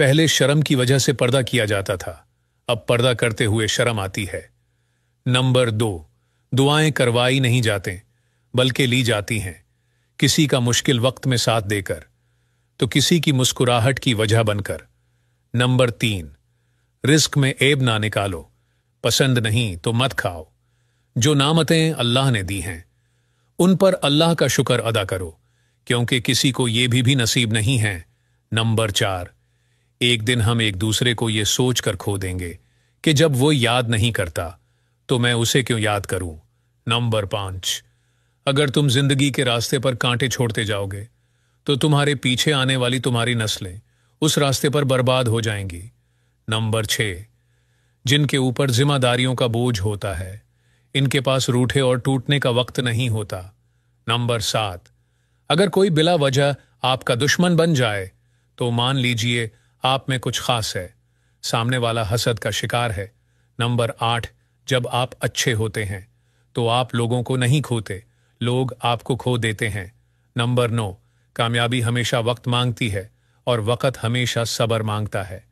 पहले शर्म की वजह से पर्दा किया जाता था अब पर्दा करते हुए शर्म आती है नंबर दो दुआएं करवाई नहीं जाते बल्कि ली जाती हैं किसी का मुश्किल वक्त में साथ देकर तो किसी की मुस्कुराहट की वजह बनकर नंबर तीन रिस्क में ऐब ना निकालो पसंद नहीं तो मत खाओ जो नामतें अल्लाह ने दी हैं उन पर अल्लाह का शुक्र अदा करो क्योंकि किसी को ये भी भी नसीब नहीं है नंबर चार एक दिन हम एक दूसरे को यह सोच कर खो देंगे कि जब वो याद नहीं करता तो मैं उसे क्यों याद करूं नंबर पांच अगर तुम जिंदगी के रास्ते पर कांटे छोड़ते जाओगे तो तुम्हारे पीछे आने वाली तुम्हारी नस्लें उस रास्ते पर बर्बाद हो जाएंगी नंबर छ जिनके ऊपर जिम्मेदारियों का बोझ होता है इनके पास रूठे और टूटने का वक्त नहीं होता नंबर सात अगर कोई बिला वजह आपका दुश्मन बन जाए तो मान लीजिए आप में कुछ खास है सामने वाला हसद का शिकार है नंबर आठ जब आप अच्छे होते हैं तो आप लोगों को नहीं खोते लोग आपको खो देते हैं नंबर नौ कामयाबी हमेशा वक्त मांगती है और वक़्त हमेशा सब्र मांगता है